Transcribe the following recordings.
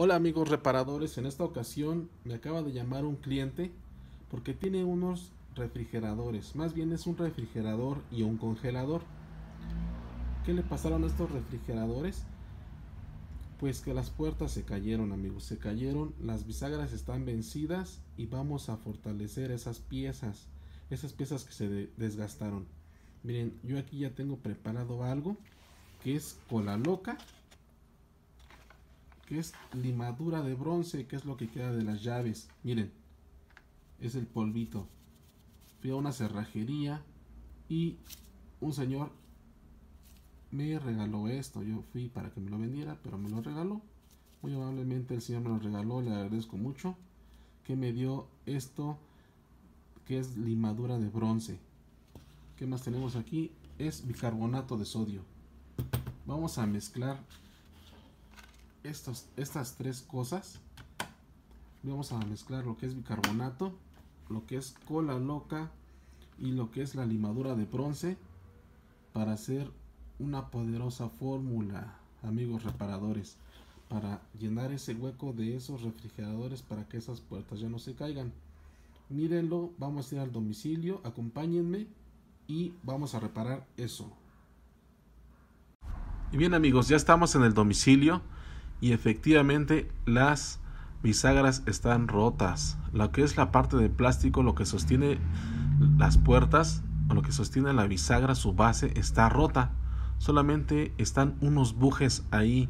Hola amigos reparadores, en esta ocasión me acaba de llamar un cliente porque tiene unos refrigeradores, más bien es un refrigerador y un congelador. ¿Qué le pasaron a estos refrigeradores? Pues que las puertas se cayeron amigos, se cayeron, las bisagras están vencidas y vamos a fortalecer esas piezas, esas piezas que se desgastaron. Miren, yo aquí ya tengo preparado algo que es cola loca que es limadura de bronce, que es lo que queda de las llaves. Miren, es el polvito. Fui a una cerrajería y un señor me regaló esto. Yo fui para que me lo vendiera, pero me lo regaló. Muy amablemente el señor me lo regaló, le agradezco mucho. Que me dio esto, que es limadura de bronce. ¿Qué más tenemos aquí? Es bicarbonato de sodio. Vamos a mezclar estas tres cosas. Vamos a mezclar lo que es bicarbonato, lo que es cola loca y lo que es la limadura de bronce para hacer una poderosa fórmula, amigos reparadores, para llenar ese hueco de esos refrigeradores para que esas puertas ya no se caigan. Mírenlo, vamos a ir al domicilio, acompáñenme y vamos a reparar eso. Y bien amigos, ya estamos en el domicilio y efectivamente las bisagras están rotas. Lo que es la parte de plástico, lo que sostiene las puertas lo que sostiene la bisagra, su base está rota. Solamente están unos bujes ahí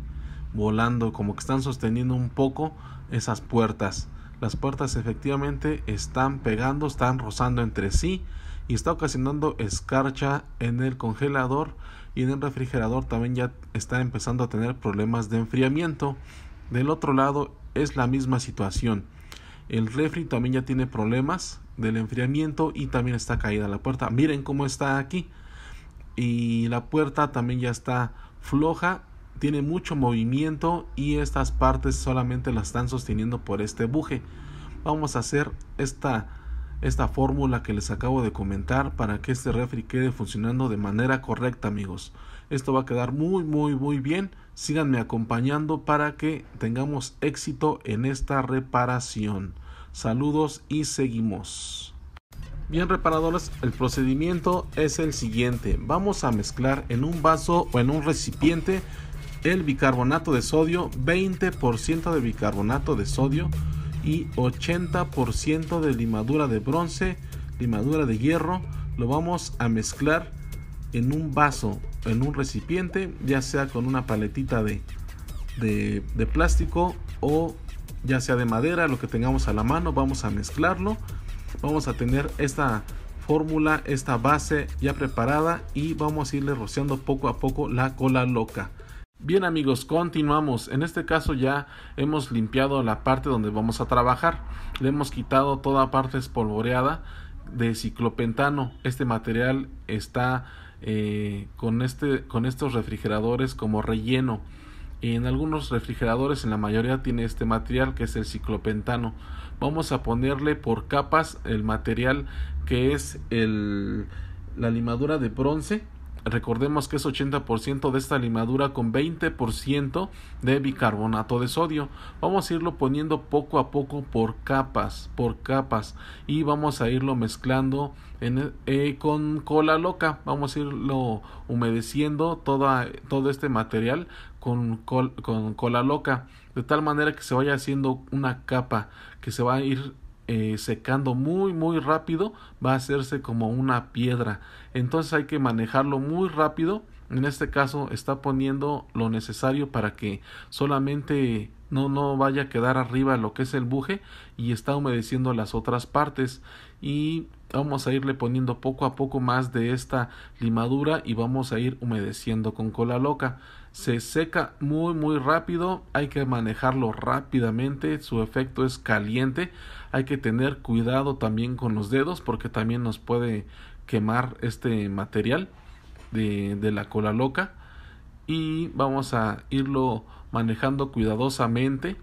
volando, como que están sosteniendo un poco esas puertas. Las puertas efectivamente están pegando, están rozando entre sí y está ocasionando escarcha en el congelador y en el refrigerador también ya está empezando a tener problemas de enfriamiento. Del otro lado es la misma situación. El refri también ya tiene problemas del enfriamiento y también está caída la puerta. Miren cómo está aquí. Y la puerta también ya está floja, tiene mucho movimiento y estas partes solamente las están sosteniendo por este buje. Vamos a hacer esta esta fórmula que les acabo de comentar para que este refri quede funcionando de manera correcta amigos esto va a quedar muy muy muy bien síganme acompañando para que tengamos éxito en esta reparación saludos y seguimos Bien reparadores, el procedimiento es el siguiente. Vamos a mezclar en un vaso o en un recipiente el bicarbonato de sodio, 20% de bicarbonato de sodio, y 80% de limadura de bronce, limadura de hierro. Lo vamos a mezclar en un vaso, en un recipiente, ya sea con una paletita de, de, de plástico o ya sea de madera, lo que tengamos a la mano, vamos a mezclarlo. Vamos a tener esta fórmula, esta base ya preparada y vamos a irle rociando poco a poco la cola loca. Bien amigos, continuamos. En este caso ya hemos limpiado la parte donde vamos a trabajar. Le hemos quitado toda parte espolvoreada de ciclopentano. Este material está eh, con, este, con estos refrigeradores como relleno. En algunos refrigeradores, en la mayoría, tiene este material que es el ciclopentano. Vamos a ponerle por capas el material que es el, la limadura de bronce Recordemos que es 80% de esta limadura con 20% de bicarbonato de sodio. Vamos a irlo poniendo poco a poco por capas, por capas. Y vamos a irlo mezclando eh, con cola loca. Vamos a irlo humedeciendo todo este material con, con cola loca. De tal manera que se vaya haciendo una capa que se va a ir eh, secando muy muy rápido va a hacerse como una piedra entonces hay que manejarlo muy rápido en este caso está poniendo lo necesario para que solamente no, no vaya a quedar arriba lo que es el buje y está humedeciendo las otras partes y vamos a irle poniendo poco a poco más de esta limadura y vamos a ir humedeciendo con cola loca se seca muy muy rápido hay que manejarlo rápidamente su efecto es caliente hay que tener cuidado también con los dedos porque también nos puede quemar este material de, la cola loca y vamos a irlo manejando cuidadosamente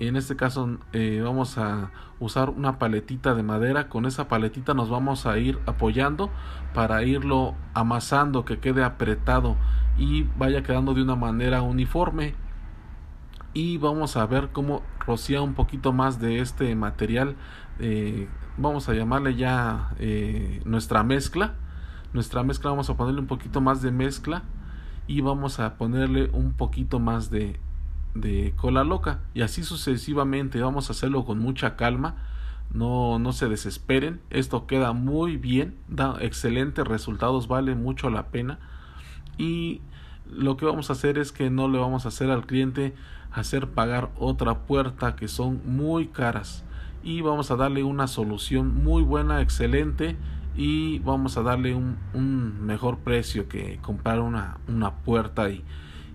en este caso eh, vamos a usar una paletita de madera con esa paletita nos vamos a ir apoyando para irlo amasando que quede apretado y vaya quedando de una manera uniforme y vamos a ver cómo rocía un poquito más de este material eh, vamos a llamarle ya eh, nuestra mezcla nuestra mezcla vamos a ponerle un poquito más de mezcla y vamos a ponerle un poquito más de, de cola loca y así sucesivamente vamos a hacerlo con mucha calma no, no se desesperen esto queda muy bien da excelentes resultados vale mucho la pena y lo que vamos a hacer es que no le vamos a hacer al cliente hacer pagar otra puerta que son muy caras y vamos a darle una solución muy buena excelente y vamos a darle un, un mejor precio que comprar una, una puerta y,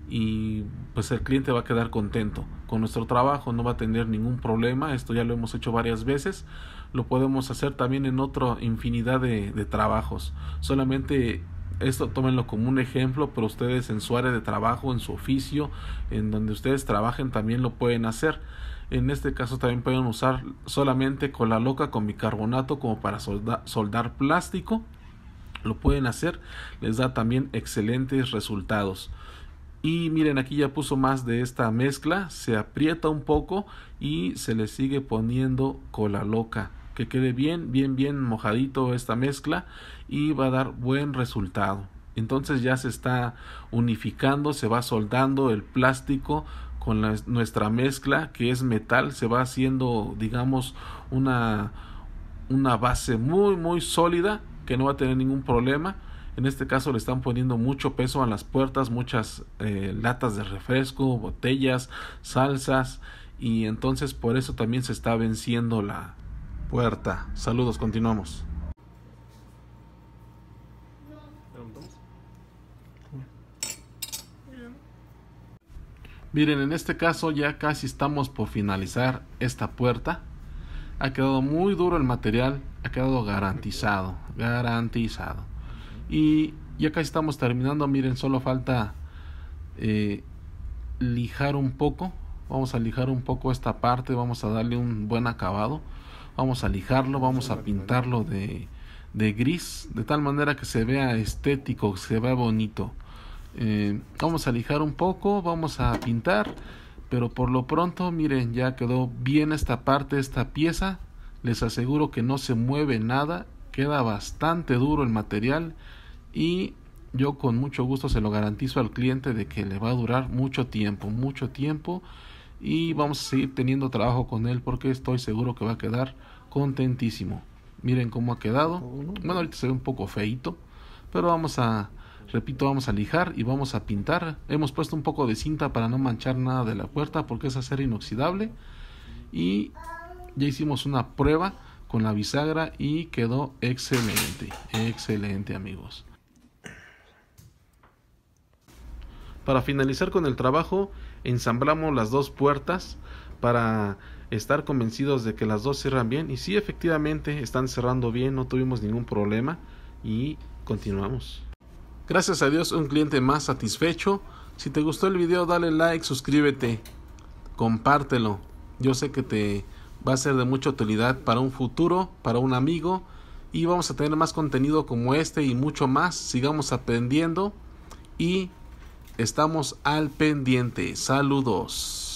y pues el cliente va a quedar contento con nuestro trabajo, no va a tener ningún problema, esto ya lo hemos hecho varias veces, lo podemos hacer también en otra infinidad de, de trabajos, solamente esto tómenlo como un ejemplo, pero ustedes en su área de trabajo, en su oficio, en donde ustedes trabajen también lo pueden hacer. En este caso también pueden usar solamente cola loca con bicarbonato como para soldar plástico. Lo pueden hacer, les da también excelentes resultados. Y miren, aquí ya puso más de esta mezcla, se aprieta un poco y se le sigue poniendo cola loca. Que quede bien, bien, bien mojadito esta mezcla y va a dar buen resultado. Entonces ya se está unificando, se va soldando el plástico con nuestra mezcla que es metal, se va haciendo, digamos, una, una base muy, muy sólida que no va a tener ningún problema. En este caso le están poniendo mucho peso a las puertas, muchas eh, latas de refresco, botellas, salsas y entonces por eso también se está venciendo la puerta. Saludos, continuamos. Miren, en este caso ya casi estamos por finalizar esta puerta. Ha quedado muy duro el material, ha quedado garantizado, garantizado. Y ya casi estamos terminando, miren, solo falta eh, lijar un poco. Vamos a lijar un poco esta parte, vamos a darle un buen acabado. Vamos a lijarlo, vamos a pintarlo de, de gris, de tal manera que se vea estético, que se vea bonito. Eh, vamos a lijar un poco, vamos a pintar, pero por lo pronto, miren, ya quedó bien esta parte, esta pieza. Les aseguro que no se mueve nada, queda bastante duro el material y yo con mucho gusto se lo garantizo al cliente de que le va a durar mucho tiempo, mucho tiempo y vamos a seguir teniendo trabajo con él porque estoy seguro que va a quedar contentísimo. Miren cómo ha quedado. Bueno, ahorita se ve un poco feito, pero vamos a Repito, vamos a lijar y vamos a pintar. Hemos puesto un poco de cinta para no manchar nada de la puerta porque es acero inoxidable. Y ya hicimos una prueba con la bisagra y quedó excelente. Excelente amigos. Para finalizar con el trabajo, ensamblamos las dos puertas para estar convencidos de que las dos cierran bien. Y sí, efectivamente, están cerrando bien, no tuvimos ningún problema. Y continuamos. Gracias a Dios, un cliente más satisfecho. Si te gustó el video, dale like, suscríbete, compártelo. Yo sé que te va a ser de mucha utilidad para un futuro, para un amigo. Y vamos a tener más contenido como este y mucho más. Sigamos aprendiendo y estamos al pendiente. Saludos.